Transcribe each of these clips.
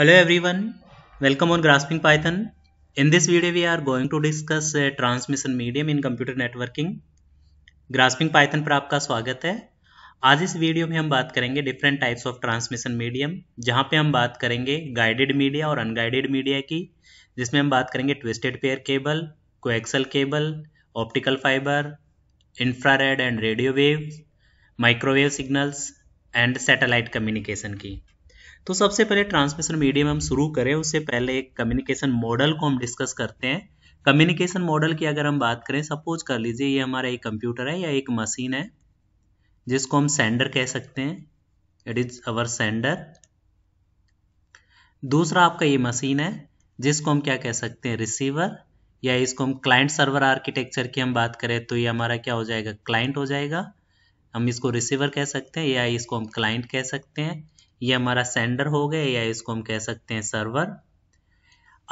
Hello everyone, welcome on Grasping Python. In this video we are going to discuss uh, transmission medium in computer networking. Grasping Python पर आपका स्वागत है आज इस video में हम बात करेंगे different types of transmission medium जहां पे हम बात करेंगे गाइडेड मीडिया और अनगाइडेड मीडिया की जिसमें हम बात करेंगे twisted pair cable coaxial cable optical fibre infrared and radio wave microwave signals and satellite communication की तो सबसे पहले ट्रांसमिशन मीडियम हम शुरू करें उससे पहले एक कम्युनिकेशन मॉडल को हम डिस्कस करते हैं कम्युनिकेशन मॉडल की अगर हम बात करें सपोज कर लीजिए ये हमारा एक कंप्यूटर है या एक मशीन है जिसको हम सेंडर कह सकते हैं इट इज अवर सेंडर दूसरा आपका ये मशीन है जिसको हम क्या कह सकते हैं रिसीवर या इसको हम क्लाइंट सर्वर आर्किटेक्चर की हम बात करें तो ये हमारा क्या हो जाएगा क्लाइंट हो जाएगा हम इसको रिसीवर कह सकते हैं या इसको हम क्लाइंट कह सकते हैं ये हमारा सेंडर हो गया या इसको हम कह सकते हैं सर्वर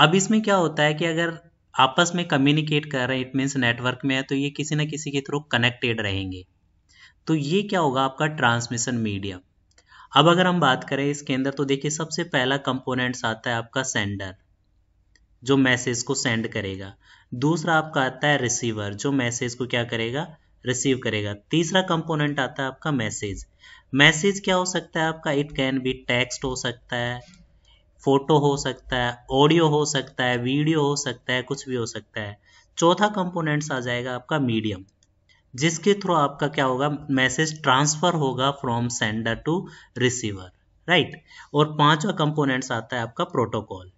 अब इसमें क्या होता है कि अगर आपस में कम्युनिकेट कर रहे हैं इट मीन्स नेटवर्क में है तो ये किसी ना किसी के थ्रू कनेक्टेड रहेंगे तो ये क्या होगा आपका ट्रांसमिशन मीडियम अब अगर हम बात करें इसके अंदर तो देखिए सबसे पहला कंपोनेंट्स आता है आपका सेंडर जो मैसेज को सेंड करेगा दूसरा आपका आता है रिसीवर जो मैसेज को क्या करेगा रिसीव करेगा तीसरा कंपोनेंट आता है आपका मैसेज मैसेज क्या हो सकता है आपका इट कैन बी टेक्स्ट हो सकता है फोटो हो सकता है ऑडियो हो सकता है वीडियो हो सकता है कुछ भी हो सकता है चौथा कंपोनेंट्स आ जाएगा आपका मीडियम जिसके थ्रू आपका क्या होगा मैसेज ट्रांसफर होगा from sender to receiver right और पांचवा कंपोनेंट्स आता है आपका प्रोटोकॉल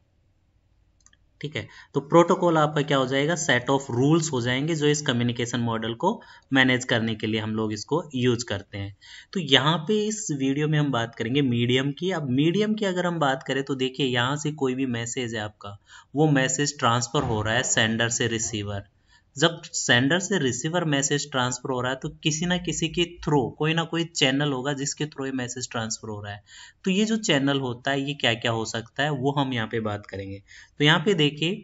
ठीक है तो प्रोटोकॉल आपका क्या हो जाएगा सेट ऑफ रूल्स हो जाएंगे जो इस कम्युनिकेशन मॉडल को मैनेज करने के लिए हम लोग इसको यूज करते हैं तो यहाँ पे इस वीडियो में हम बात करेंगे मीडियम की अब मीडियम की अगर हम बात करें तो देखिए यहाँ से कोई भी मैसेज है आपका वो मैसेज ट्रांसफर हो रहा है सेंडर से रिसीवर जब सेंडर से रिसीवर मैसेज ट्रांसफर हो रहा है तो किसी ना किसी के थ्रू कोई ना कोई चैनल होगा जिसके थ्रू ये मैसेज ट्रांसफर हो रहा है तो ये जो चैनल होता है ये क्या क्या हो सकता है वो हम यहाँ पे बात करेंगे तो यहाँ पे देखिए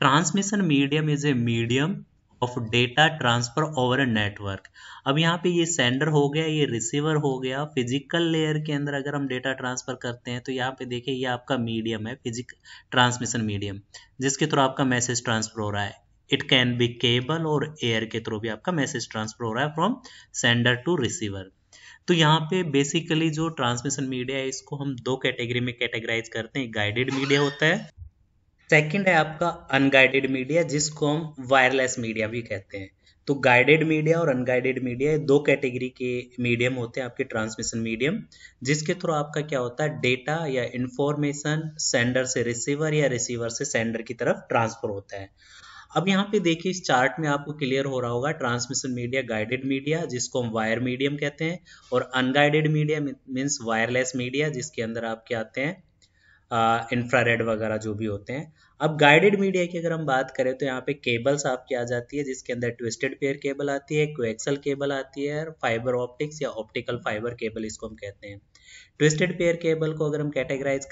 transmission medium is a medium of data transfer over network अब यहाँ पे ये सेंडर हो गया ये रिसीवर हो गया फिजिकल लेयर के अंदर अगर हम डेटा ट्रांसफर करते हैं तो यहाँ पे देखिए ये आपका मीडियम है फिजिक ट्रांसमिशन मीडियम जिसके थ्रू आपका मैसेज ट्रांसफर हो रहा है इट कैन बी केबल और एयर के थ्रू भी आपका मैसेज ट्रांसफर हो रहा है फ्रॉम सेंडर टू रिसीवर तो यहाँ पे बेसिकली जो ट्रांसमिशन मीडिया है इसको हम दो कैटेगरी में कैटेगराइज करते हैं गाइडेड मीडिया होता है सेकेंड है आपका अनगाइडेड मीडिया जिसको हम वायरलेस मीडिया भी कहते हैं तो गाइडेड मीडिया और अनगाइडेड मीडिया दो कैटेगरी के मीडियम होते हैं आपके ट्रांसमिशन मीडियम जिसके थ्रू आपका क्या होता है डेटा या इंफॉर्मेशन सेंडर से रिसीवर या रिसीवर से सेंडर की तरफ ट्रांसफर होता है अब यहाँ पे देखिए इस चार्ट में आपको क्लियर हो रहा होगा ट्रांसमिशन मीडिया गाइडेड मीडिया जिसको हम वायर मीडियम कहते हैं और unguided media means wireless media जिसके अंदर आपके आते हैं इंफ्रारेड वगैरह जो भी होते हैं अब गाइडेड मीडिया की अगर हम बात करें तो यहाँ पे केबल्स आपकी आ जाती है जिसके अंदर ट्विस्टेड पेयर केबल आती है क्वेक्सल केबल आती है फाइबर ऑप्टिक्स या ऑप्टिकल फाइबर केबल इसको हम कहते हैं ट्विस्टेड पेयर केबल को अगर हम कैटेगराइज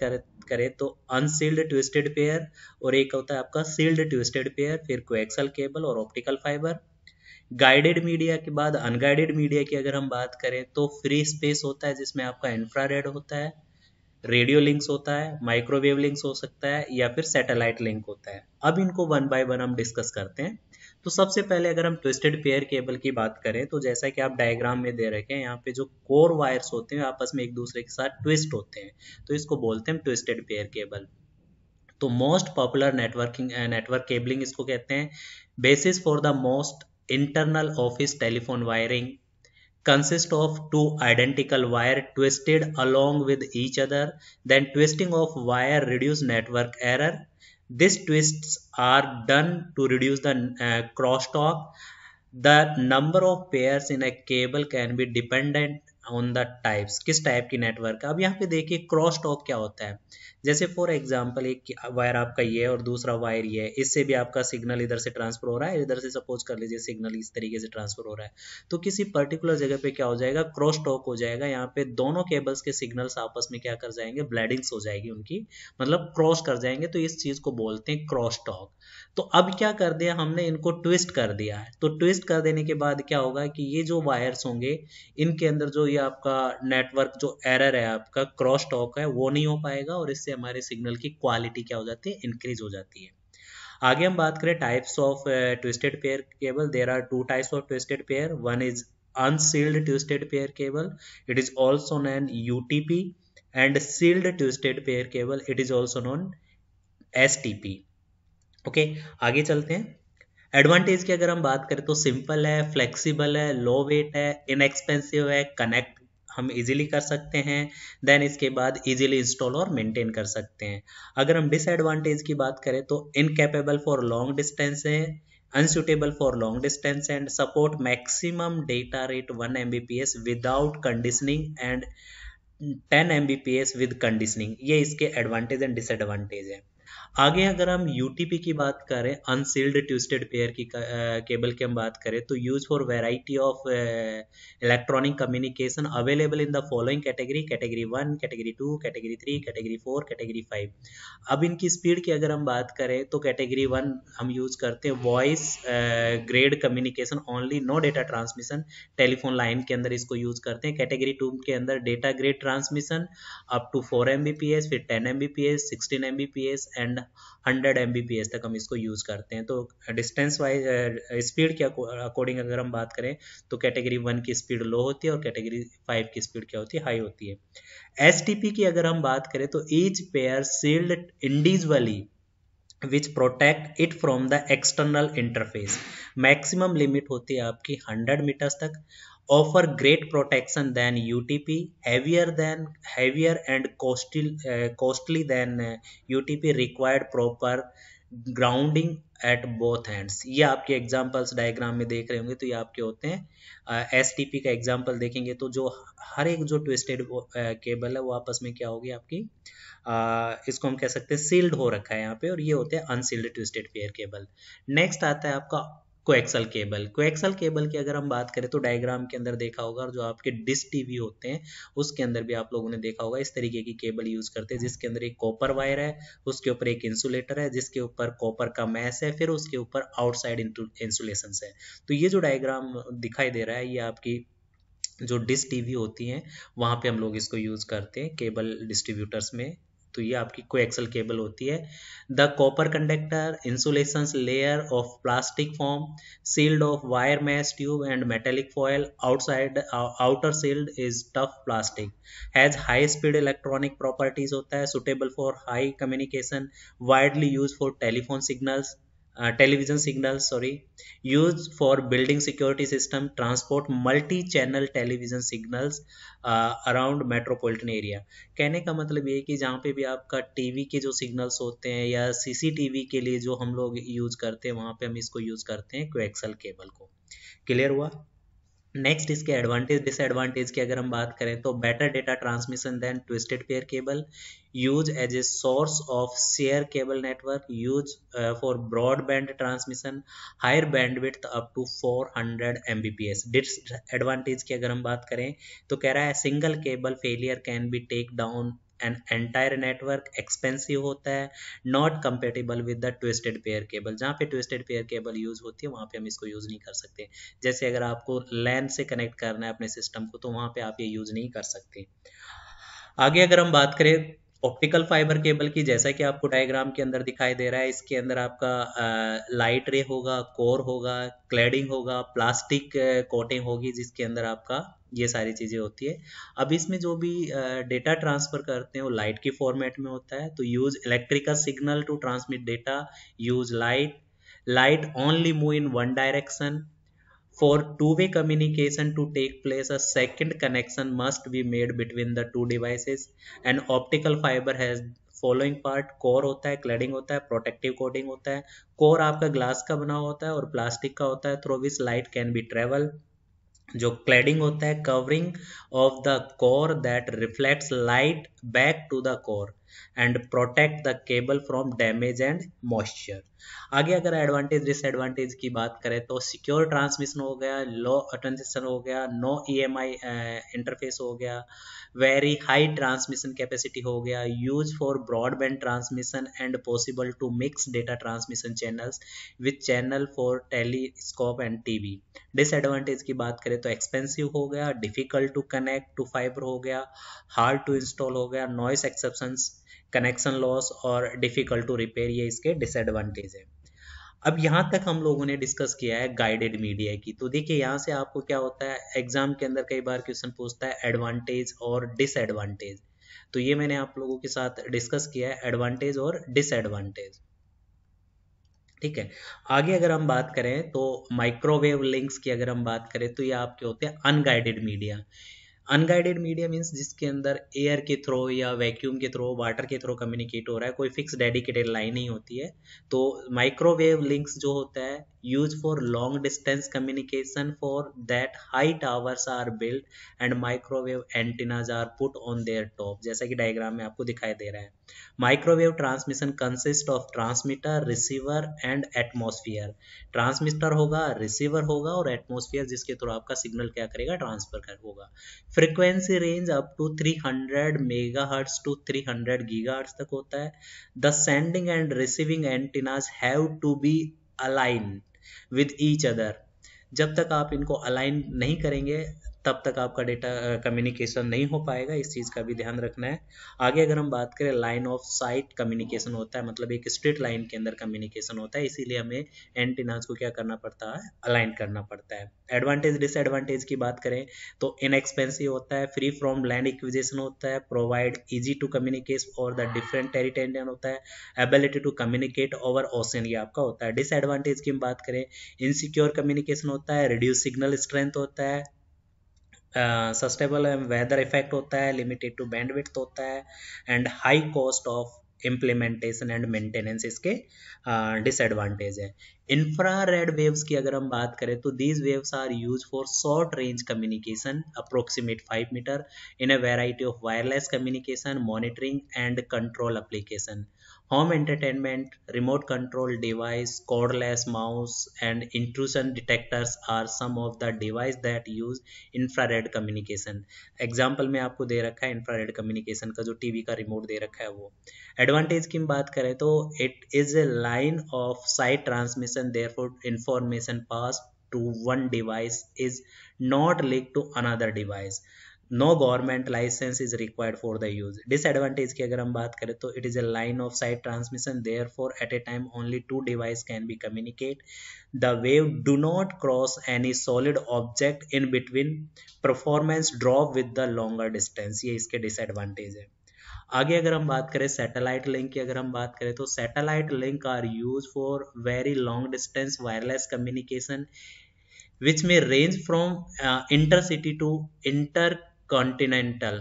करें तो अनसील्ड ट्विस्टेड पेयर और एक होता है आपका सील्ड ट्विस्टेड पेयर फिर क्वेक्सल केबल और ऑप्टिकल फाइबर गाइडेड मीडिया के बाद अनगाइडेड मीडिया की अगर हम बात करें तो फ्री स्पेस होता है जिसमें आपका इंफ्रारेड होता है रेडियो लिंक्स होता है माइक्रोवेव लिंक्स हो सकता है या फिर सैटेलाइट लिंक होता है अब इनको वन बाय वन हम डिस्कस करते हैं तो सबसे पहले अगर हम ट्विस्टेड पेयर केबल की बात करें तो जैसा कि आप डायग्राम में दे रखे हैं यहाँ पे जो कोर वायर्स होते हैं आपस में एक दूसरे के साथ ट्विस्ट होते हैं तो इसको बोलते हैं ट्विस्टेड पेयर केबल तो most popular networking network cabling इसको कहते हैं basis for the most internal office telephone wiring consist of two identical wire twisted along with each other then twisting of wire reduce network error These twists are done to reduce the uh, crosstalk. The number of pairs in a cable can be dependent on the types किस type की network है अब यहाँ पे देखिए cross talk क्या होता है जैसे फॉर एग्जांपल एक वायर आपका ये है और दूसरा वायर ये है इससे भी आपका सिग्नल इधर से ट्रांसफर हो रहा है इधर से सपोज कर लीजिए सिग्नल इस तरीके से ट्रांसफर हो रहा है तो किसी पर्टिकुलर जगह पे क्या हो जाएगा क्रॉस टॉक हो जाएगा यहाँ पे दोनों केबल्स के सिग्नल्स आपस में क्या कर जाएंगे ब्लैडिंग्स हो जाएगी उनकी मतलब क्रॉस कर जाएंगे तो इस चीज को बोलते हैं क्रॉस टॉक तो अब क्या कर दिया हमने इनको ट्विस्ट कर दिया है तो ट्विस्ट कर देने के बाद क्या होगा कि ये जो वायर्स होंगे इनके अंदर जो ये आपका नेटवर्क जो एरर है आपका क्रॉस टॉक है वो नहीं हो पाएगा और इससे हमारे सिग्नल की क्वालिटी क्या हो जाती है इंक्रीज हो जाती है आगे हम बात करें types of twisted pair cable there are two types of twisted pair one is unshielded twisted pair cable it is also known U and shielded twisted pair cable it is also known S T P okay आगे चलते हैं advantage की अगर हम बात करें तो simple है फ्लेक्सिबल है लो वेट है इनएक्सपेंसिव है कनेक्ट हम इजीली कर सकते हैं देन इसके बाद इजीली इंस्टॉल और मेंटेन कर सकते हैं अगर हम डिसएडवांटेज की बात करें तो इनकेपेबल फॉर लॉन्ग डिस्टेंस है unsuitable for long distance and support maximum data rate 1 mbps without conditioning and 10 mbps with conditioning ये इसके एडवांटेज एंड डिसएडवांटेज है आगे अगर हम यूटीपी की बात करें अनसील्ड ट्विस्टेड पेयर की केबल की हम बात करें तो use for variety of electronic communication available in the following category category one category two category three category four category five अब इनकी स्पीड की अगर हम बात करें तो कैटेगरी वन हम यूज करते हैं voice grade communication only no data transmission telephone line के अंदर इसको यूज करते हैं कैटेगरी टू के अंदर data grade transmission up to four M फिर ten M B and and 100 M तक हम इसको यूज़ करते हैं तो डिस्टेंस वाइज स्पीड के अकॉर्डिंग अगर हम बात करें तो कैटेगरी वन की स्पीड लो होती है और कैटेगरी फाइव की स्पीड क्या होती है हाई होती है एस की अगर हम बात करें तो each pair shielded individually which protect it from the external interface maximum limit होती है आपकी हंड्रेड मीटर्स तक offer great protection than U T P heavier than heavier and costly than U T P required proper grounding at both hands ये आपके examples diagram में देख रहे होंगे तो ये आपके होते हैं एस टी पी का एग्जाम्पल देखेंगे तो जो हर एक जो ट्विस्टेड केबल है वो आपस में क्या होगी आपकी आ, इसको हम कह सकते हैं सील्ड हो रखा है यहाँ पे और ये होते हैं unshielded twisted pair cable next आता है आपका कोएक्सल केबल कोएक्सल केबल की अगर हम बात करें तो डायग्राम के अंदर देखा होगा और जो आपके डिस्क टीवी होते हैं उसके अंदर भी आप लोगों ने देखा होगा इस तरीके की केबल यूज करते हैं जिसके अंदर एक कॉपर वायर है उसके ऊपर एक इंसुलेटर है जिसके ऊपर कॉपर का मैस है फिर उसके ऊपर आउटसाइड इंसुलेशन है तो ये जो डायग्राम दिखाई दे रहा है ये आपकी जो डिस्क टीवी होती हैं वहाँ पे हम लोग इसको यूज़ करते हैं केबल डिस्ट्रीब्यूटर्स में तो ये आपकी कोएक्सल केबल होती है the copper conductor insulation layer of plastic form shield of wire mesh tube and metallic foil outside outer shield is tough plastic has high speed electronic properties होता है suitable for high communication widely use for telephone signals television signal sorry use for building security system transport multi channel television signals around metropolitan area कहने का मतलब ये कि जहाँ पे भी आपका टीवी के जो सिग्नल्स होते हैं या सीसीटीवी के लिए जो हम लोग यूज करते हैं वहाँ पे हम इसको यूज करते हैं क्वेक्सल केबल को क्लियर हुआ नेक्स्ट इसके एडवांटेज डिसएडवांटेज की अगर हम बात करें तो better data transmission than twisted pair cable use as a source of share cable network use for broadband transmission higher bandwidth up to 400 Mbps advantage की अगर हम बात करें तो कह रहा है single cable failure can be take down an entire network expensive होता है not compatible with the twisted pair cable जहाँ पे ट्विस्टेड पेयर केबल यूज़ होती है वहाँ पे हम इसको यूज़ नहीं कर सकते जैसे अगर आपको लैन से कनेक्ट करना है अपने सिस्टम को तो वहाँ पे आप ये यूज़ नहीं कर सकते आगे अगर हम बात करें ऑप्टिकल फाइबर केबल की जैसा कि आपको डायग्राम के अंदर दिखाई दे रहा है इसके अंदर आपका आ, लाइट रे होगा कोर होगा क्लैडिंग होगा प्लास्टिक कोटिंग होगी जिसके अंदर आपका ये सारी चीज़ें होती है अब इसमें जो भी डेटा ट्रांसफ़र करते हैं वो लाइट के फॉर्मेट में होता है तो use electrical signal to transmit data use light light only move in one direction for two way communication to take place a second connection must be made between the two devices and optical fibre has following part core होता है क्लडिंग होता है protective coding होता है core आपका glass का बना होता है और प्लास्टिक का होता है through which light can be travel जो क्लैडिंग होता है covering of the core that reflects light back to the core and protect the cable from damage and moisture आगे अगर एडवांटेज डिसएडवांटेज की बात करें तो सिक्योर ट्रांसमिशन हो गया लो ट्रांजिशन हो गया नो ईएमआई इंटरफेस हो गया वेरी हाई ट्रांसमिशन कैपेसिटी हो गया use for broadband transmission and possible to mix data transmission channels with channel for telescope and TV disadvantage की बात करें तो एक्सपेंसिव हो गया difficult to connect to fibre हो गया हार्ड टू इंस्टॉल हो गया नॉइस एक्सेप्शन कनेक्शन लॉस और डिफ़िकल्ट टू रिपेयर ये इसके डिसएडवांटेज है अब यहाँ तक हम लोगों ने डिस्कस किया है गाइडेड मीडिया की तो देखिए यहाँ से आपको क्या होता है एग्जाम के अंदर कई बार क्वेश्चन पूछता है एडवांटेज और डिसएडवांटेज तो ये मैंने आप लोगों के साथ डिस्कस किया है एडवांटेज और डिसएडवांटेज ठीक है आगे अगर हम बात करें तो माइक्रोवेव लिंक्स की अगर हम बात करें तो ये आपके होते हैं unguided media unguided media means जिसके अंदर एयर के थ्रू या वैक्यूम के थ्रू वाटर के थ्रू कम्युनिकेट हो रहा है कोई फिक्स डेडिकेटेड लाइन नहीं होती है तो माइक्रोवेव लिंक्स जो होता है use for long distance communication for that high towers are build and microwave antennas are put on their top जैसा कि डायग्राम में आपको दिखाई दे रहा है microwave transmission consist of transmitter receiver and atmosphere transmitter होगा रिसीवर होगा और एटमोसफियर जिसके थ्रू आपका सिग्नल क्या करेगा ट्रांसफर कर होगा frequency range up to mega megahertz to three hundred giga gigahertz तक होता है the sending and receiving antennas have to be align with each other जब तक आप इनको अलाइन नहीं करेंगे तब तक आपका डेटा कम्युनिकेशन नहीं हो पाएगा इस चीज़ का भी ध्यान रखना है आगे अगर हम बात करें लाइन ऑफ साइट कम्युनिकेशन होता है मतलब एक स्ट्रेट लाइन के अंदर कम्युनिकेशन होता है इसीलिए हमें एंटीनाज को क्या करना पड़ता है अलाइन करना पड़ता है एडवांटेज डिसएडवांटेज की बात करें तो इनएक्सपेंसिव होता है फ्री फ्रॉम लैंड इक्विजेशन होता है प्रोवाइड ईजी टू कम्युनिकेट और द डिफरेंट टेरिटेरियन होता है ability to communicate over ocean ये आपका होता है डिसएडवांटेज की हम बात करें इनसिक्योर कम्युनिकेशन होता है रिड्यूस सिग्नल स्ट्रेंथ होता है सस्टेबल वेदर इफेक्ट होता है लिमिटेड टू बैंडविट होता है and high cost of implementation and maintenance इसके डिसएडवांटेज है इंफ्रा रेड वेव्स की अगर हम बात करें तो these waves are use for short range communication approximate five metre in a variety of wireless communication monitoring and control application home entertainment, remote control device, cordless mouse, and intrusion detectors are some of the device that use infrared communication. Example में आपको दे रखा है infrared communication का जो TV का remote दे रखा है वो एडवांटेज की बात करें तो it is a line of sight transmission therefore information pass to one device is not link to another device no government licence is required for the use disadvantage की अगर हम बात करें तो it is a line of sight transmission therefore at a time only two device can be communicate the wave do not cross any solid object in between performance drop with the longer distance ये इसके disadvantage है आगे अगर हम बात करें satellite link की अगर हम बात करें तो satellite link are use for very long distance wireless communication which में range from intercity to inter continental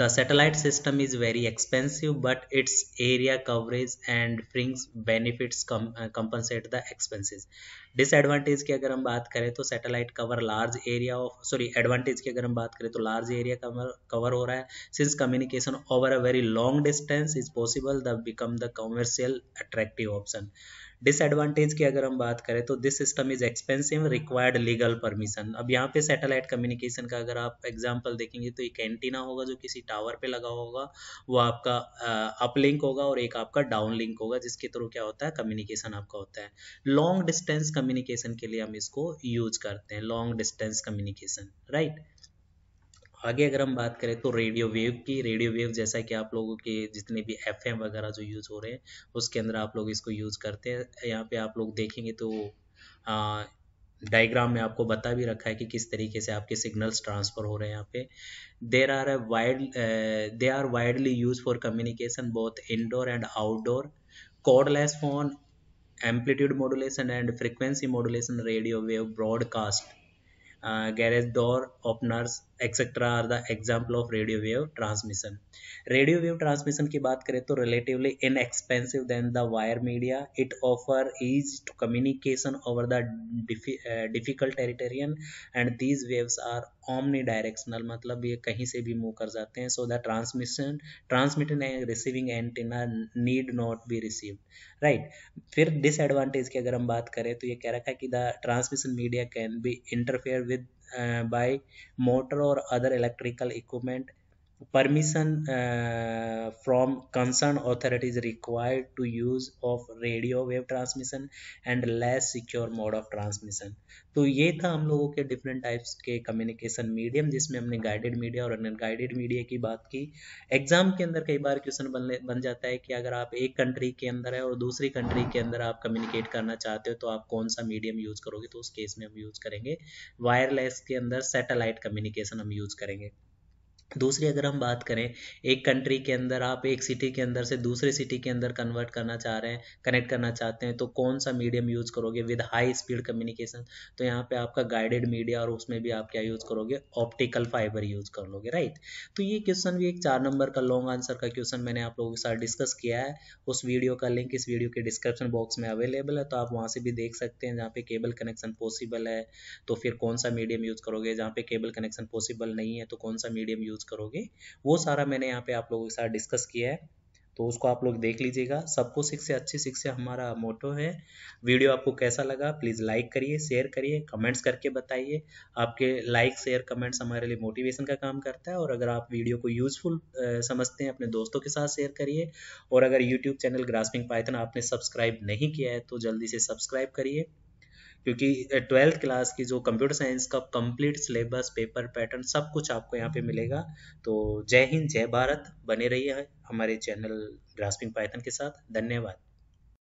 the satellite system is very expensive but its area coverage and brings benefits uh, compensate the expenses disadvantage की अगर हम बात करें तो satellite cover large area of sorry advantage की अगर हम बात करें तो लार्ज एरिया कवर कवर हो रहा है since communication over a very long distance is possible the become the commercial attractive option disadvantage की अगर हम बात करें तो this system is expensive required legal permission अब यहाँ पे सैटेलाइट कम्युनिकेशन का अगर आप एग्जांपल देखेंगे तो एक एंटीना होगा जो किसी टावर पे लगा होगा वो आपका अपलिंक होगा और एक आपका डाउन लिंक होगा जिसके थ्रू क्या होता है कम्युनिकेशन आपका होता है लॉन्ग डिस्टेंस कम्युनिकेशन के लिए हम इसको यूज करते हैं लॉन्ग डिस्टेंस कम्युनिकेशन राइट आगे अगर हम बात करें तो रेडियो वेव की रेडियो वेव जैसा कि आप लोगों के जितने भी एफ वगैरह जो यूज़ हो रहे हैं उसके अंदर आप लोग इसको यूज़ करते हैं यहाँ पे आप लोग देखेंगे तो डायग्राम में आपको बता भी रखा है कि किस तरीके से आपके सिग्नल्स ट्रांसफ़र हो रहे हैं यहाँ पे there are a wide they are widely use for communication both indoor and outdoor cordless phone amplitude modulation and frequency modulation radio wave broadcast garage door openers etcetera are the example of radio wave transmission radio wave transmission की बात करें तो relatively expensive than the wire media it offer is to communication over the difficult terrain and these waves are omnidirectional मतलब ये कहीं से भी move कर जाते हैं so the transmission transmitting and receiving antenna need not be received right फिर disadvantage की अगर हम बात करें तो ये कह रखा है कि the transmission media can be interfere with Uh, by motor or other electrical equipment permission uh, from concerned authorities required to use of radio wave transmission and less secure mode of transmission तो ये था हम लोगों के different types के communication medium जिसमें हमने guided media और अनगाइडेड मीडिया की बात की एग्जाम के अंदर कई बार क्वेश्चन बन बन जाता है कि अगर आप एक कंट्री के अंदर है और दूसरी कंट्री के अंदर आप कम्युनिकेट करना चाहते हो तो आप कौन सा मीडियम यूज करोगे तो उस केस में हम यूज करेंगे वायरलेस के अंदर सैटेलाइट कम्युनिकेशन हम यूज करेंगे दूसरी अगर हम बात करें एक कंट्री के अंदर आप एक सिटी के अंदर से दूसरे सिटी के अंदर कन्वर्ट करना चाह रहे हैं कनेक्ट करना चाहते हैं तो कौन सा मीडियम यूज़ करोगे विद हाई स्पीड कम्युनिकेशन तो यहाँ पे आपका गाइडेड मीडिया और उसमें भी आप क्या यूज़ करोगे ऑप्टिकल फाइबर यूज़ कर लोगे राइट तो ये क्वेश्चन भी एक चार नंबर का लॉन्ग आंसर का क्वेश्चन मैंने आप लोगों के साथ डिस्कस किया है उस वीडियो का लिंक इस वीडियो के डिस्क्रिप्शन बॉक्स में अवेलेबल है तो आप वहाँ से भी देख सकते हैं जहाँ पे केबल कनेक्शन पॉसिबल है तो फिर कौन सा मीडियम यूज़ करोगे जहाँ पे केबल कनेक्शन पॉसिबल नहीं है तो कौन सा मीडियम यूज़ यूज़ करोगे वो सारा मैंने यहाँ पे आप लोगों के साथ डिस्कस किया है तो उसको आप लोग देख लीजिएगा सबको सिक्स से अच्छी सिक्स से हमारा मोटो है वीडियो आपको कैसा लगा प्लीज़ लाइक करिए शेयर करिए कमेंट्स करके बताइए आपके लाइक शेयर कमेंट्स हमारे लिए मोटिवेशन का काम करता है और अगर आप वीडियो को यूजफुल समझते हैं अपने दोस्तों के साथ शेयर करिए और अगर यूट्यूब चैनल ग्रास्पिंग पाइथन आपने सब्सक्राइब नहीं किया है तो जल्दी से सब्सक्राइब करिए क्योंकि ट्वेल्थ क्लास की जो कंप्यूटर साइंस का कंप्लीट सिलेबस पेपर पैटर्न सब कुछ आपको यहाँ पे मिलेगा तो जय हिंद जय भारत बने रहिए हमारे चैनल ग्रास्पिंग पाइथन के साथ धन्यवाद